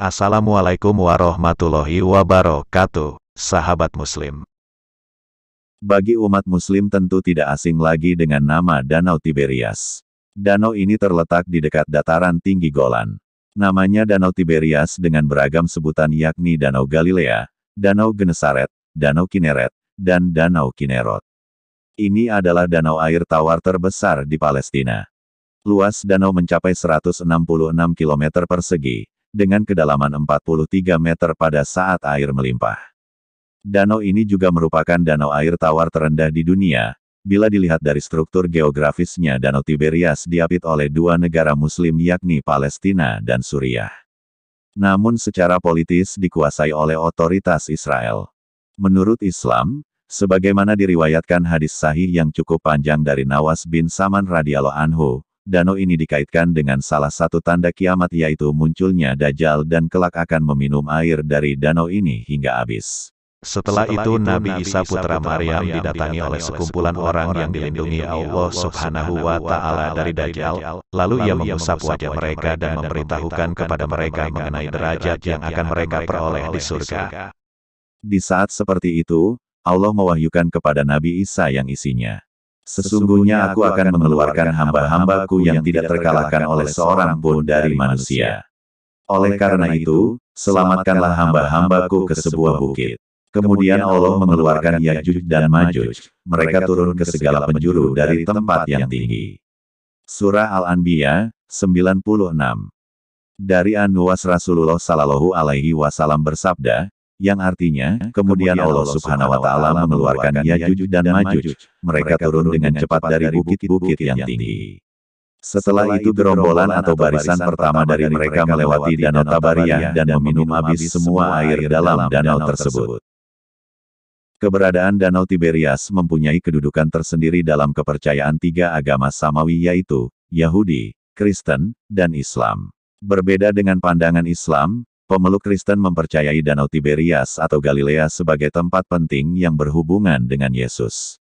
Assalamualaikum warahmatullahi wabarakatuh, sahabat muslim. Bagi umat muslim tentu tidak asing lagi dengan nama Danau Tiberias. Danau ini terletak di dekat dataran tinggi Golan. Namanya Danau Tiberias dengan beragam sebutan yakni Danau Galilea, Danau Genesaret, Danau Kineret, dan Danau Kinerot. Ini adalah danau air tawar terbesar di Palestina. Luas danau mencapai 166 km persegi, dengan kedalaman 43 meter pada saat air melimpah. Danau ini juga merupakan danau air tawar terendah di dunia, bila dilihat dari struktur geografisnya Danau Tiberias diapit oleh dua negara muslim yakni Palestina dan Suriah. Namun secara politis dikuasai oleh otoritas Israel. Menurut Islam, sebagaimana diriwayatkan hadis sahih yang cukup panjang dari Nawas bin Saman radhiyallahu anhu, danau ini dikaitkan dengan salah satu tanda kiamat yaitu munculnya Dajjal dan kelak akan meminum air dari danau ini hingga habis. Setelah, Setelah itu Nabi Isa putra Maryam didatangi oleh sekumpulan orang yang dilindungi Allah subhanahu wa ta'ala dari Dajjal, lalu ia mengusap wajah mereka dan memberitahukan kepada mereka mengenai derajat yang akan mereka peroleh di surga. Di saat seperti itu, Allah mewahyukan kepada Nabi Isa yang isinya. Sesungguhnya aku akan mengeluarkan hamba-hambaku yang tidak terkalahkan oleh seorang pun dari manusia. Oleh karena itu, selamatkanlah hamba-hambaku ke sebuah bukit. Kemudian Allah mengeluarkan Yajuj dan Majuj. Mereka turun ke segala penjuru dari tempat yang tinggi. Surah Al-Anbiya, 96 Dari Anwas Rasulullah Sallallahu Alaihi Wasallam bersabda, yang artinya, kemudian Allah subhanahu wa ta'ala mengeluarkan Yajuj dan Majuj, mereka turun dengan cepat dari bukit-bukit yang tinggi. Setelah itu gerombolan atau barisan pertama dari mereka melewati Danau Tabaria dan meminum habis semua air dalam danau tersebut. Keberadaan Danau Tiberias mempunyai kedudukan tersendiri dalam kepercayaan tiga agama Samawi yaitu Yahudi, Kristen, dan Islam. Berbeda dengan pandangan Islam, pemeluk Kristen mempercayai Danau Tiberias atau Galilea sebagai tempat penting yang berhubungan dengan Yesus.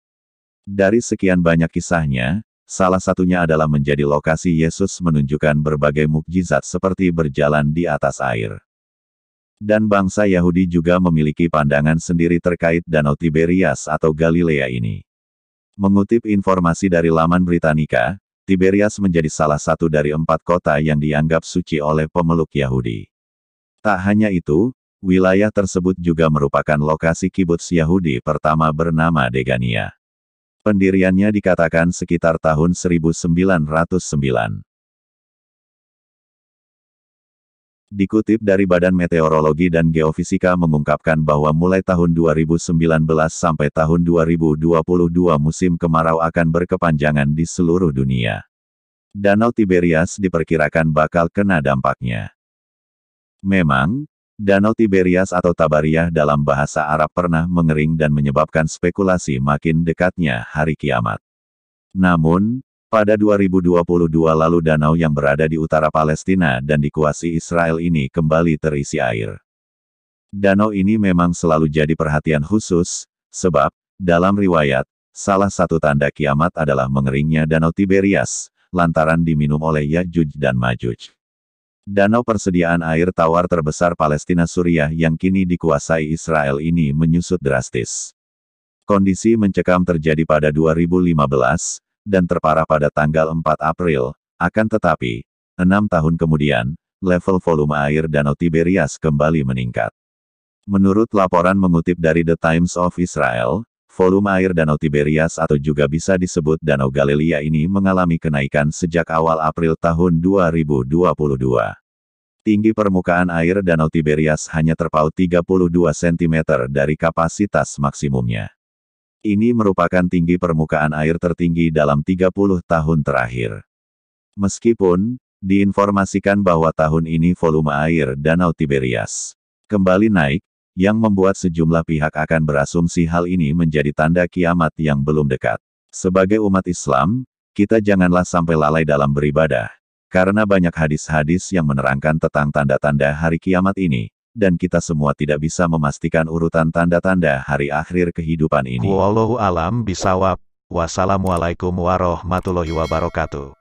Dari sekian banyak kisahnya, salah satunya adalah menjadi lokasi Yesus menunjukkan berbagai mukjizat seperti berjalan di atas air. Dan bangsa Yahudi juga memiliki pandangan sendiri terkait Danau Tiberias atau Galilea ini. Mengutip informasi dari laman Britannica, Tiberias menjadi salah satu dari empat kota yang dianggap suci oleh pemeluk Yahudi. Tak hanya itu, wilayah tersebut juga merupakan lokasi kibbutz Yahudi pertama bernama Degania. Pendiriannya dikatakan sekitar tahun 1909. Dikutip dari Badan Meteorologi dan Geofisika mengungkapkan bahwa mulai tahun 2019 sampai tahun 2022 musim kemarau akan berkepanjangan di seluruh dunia. Danau Tiberias diperkirakan bakal kena dampaknya. Memang, Danau Tiberias atau Tabariah dalam bahasa Arab pernah mengering dan menyebabkan spekulasi makin dekatnya hari kiamat. Namun, pada 2022 lalu danau yang berada di utara Palestina dan dikuasai Israel ini kembali terisi air. Danau ini memang selalu jadi perhatian khusus, sebab, dalam riwayat, salah satu tanda kiamat adalah mengeringnya Danau Tiberias, lantaran diminum oleh Yajuj dan Majuj. Danau persediaan air tawar terbesar Palestina Suriah yang kini dikuasai Israel ini menyusut drastis. Kondisi mencekam terjadi pada 2015, dan terparah pada tanggal 4 April, akan tetapi, enam tahun kemudian, level volume air Danau Tiberias kembali meningkat. Menurut laporan mengutip dari The Times of Israel, Volume air Danau Tiberias atau juga bisa disebut Danau Galilea ini mengalami kenaikan sejak awal April tahun 2022. Tinggi permukaan air Danau Tiberias hanya terpaut 32 cm dari kapasitas maksimumnya. Ini merupakan tinggi permukaan air tertinggi dalam 30 tahun terakhir. Meskipun, diinformasikan bahwa tahun ini volume air Danau Tiberias kembali naik, yang membuat sejumlah pihak akan berasumsi hal ini menjadi tanda kiamat yang belum dekat. Sebagai umat Islam, kita janganlah sampai lalai dalam beribadah, karena banyak hadis-hadis yang menerangkan tentang tanda-tanda hari kiamat ini, dan kita semua tidak bisa memastikan urutan tanda-tanda hari akhir kehidupan ini. Wallahu alam bisawab. Wassalamualaikum warahmatullahi wabarakatuh.